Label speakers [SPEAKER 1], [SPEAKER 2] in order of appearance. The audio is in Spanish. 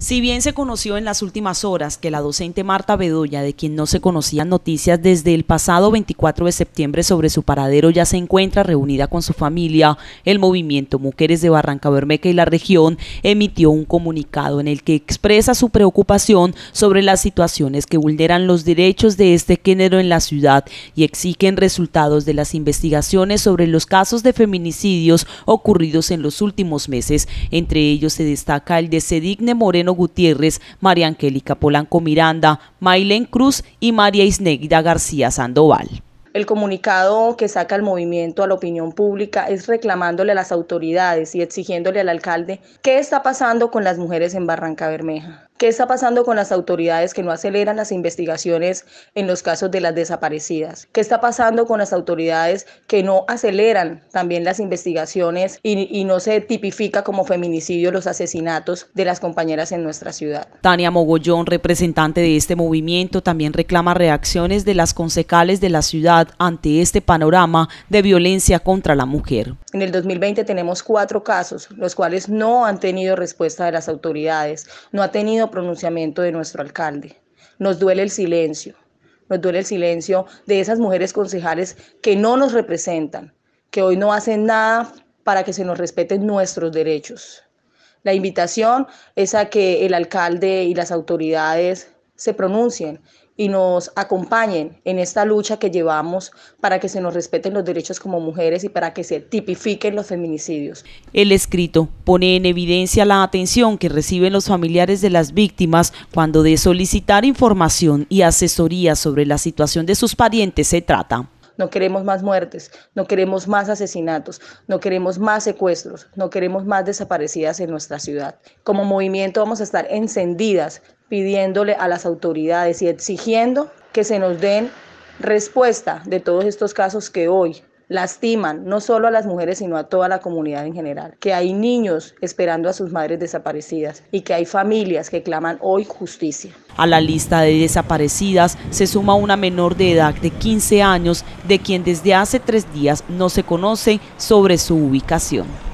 [SPEAKER 1] Si bien se conoció en las últimas horas que la docente Marta Bedoya, de quien no se conocían noticias desde el pasado 24 de septiembre sobre su paradero, ya se encuentra reunida con su familia, el movimiento Mujeres de Barranca Bermeca y la región emitió un comunicado en el que expresa su preocupación sobre las situaciones que vulneran los derechos de este género en la ciudad y exigen resultados de las investigaciones sobre los casos de feminicidios ocurridos en los últimos meses. Entre ellos se destaca el de Cedigne Moreno Gutiérrez, María Angélica Polanco Miranda, Mailén Cruz y María Isneguida García Sandoval.
[SPEAKER 2] El comunicado que saca el movimiento a la opinión pública es reclamándole a las autoridades y exigiéndole al alcalde qué está pasando con las mujeres en Barranca Bermeja. ¿Qué está pasando con las autoridades que no aceleran las investigaciones en los casos de las desaparecidas? ¿Qué está pasando con las autoridades que no aceleran también las investigaciones y, no se tipifica como feminicidio los asesinatos de las compañeras en nuestra ciudad?
[SPEAKER 1] Tania Mogollón, representante de este movimiento, también reclama reacciones de las concejales de la ciudad ante este panorama de violencia contra la mujer.
[SPEAKER 2] En el 2020 tenemos cuatro casos, los cuales no han tenido respuesta de las autoridades, no ha tenido pronunciamiento de nuestro alcalde. Nos duele el silencio, nos duele el silencio de esas mujeres concejales que no nos representan, que hoy no hacen nada para que se nos respeten nuestros derechos. La invitación es a que el alcalde y las autoridades se pronuncien y nos acompañen en esta lucha que llevamos para que se nos respeten los derechos como mujeres y para que se tipifiquen los feminicidios.
[SPEAKER 1] El escrito pone en evidencia la atención que reciben los familiares de las víctimas cuando de solicitar información y asesoría sobre la situación de sus parientes se trata.
[SPEAKER 2] No queremos más muertes, no queremos más asesinatos, no queremos más secuestros, no queremos más desaparecidas en nuestra ciudad. Como movimiento vamos a estar encendidas pidiéndole a las autoridades y exigiendo que se nos den respuesta de todos estos casos que hoy lastiman no solo a las mujeres, sino a toda la comunidad en general, que hay niños esperando a sus madres desaparecidas y que hay familias que claman hoy justicia.
[SPEAKER 1] A la lista de desaparecidas se suma una menor de edad de 15 años, de quien desde hace tres días no se conoce sobre su ubicación.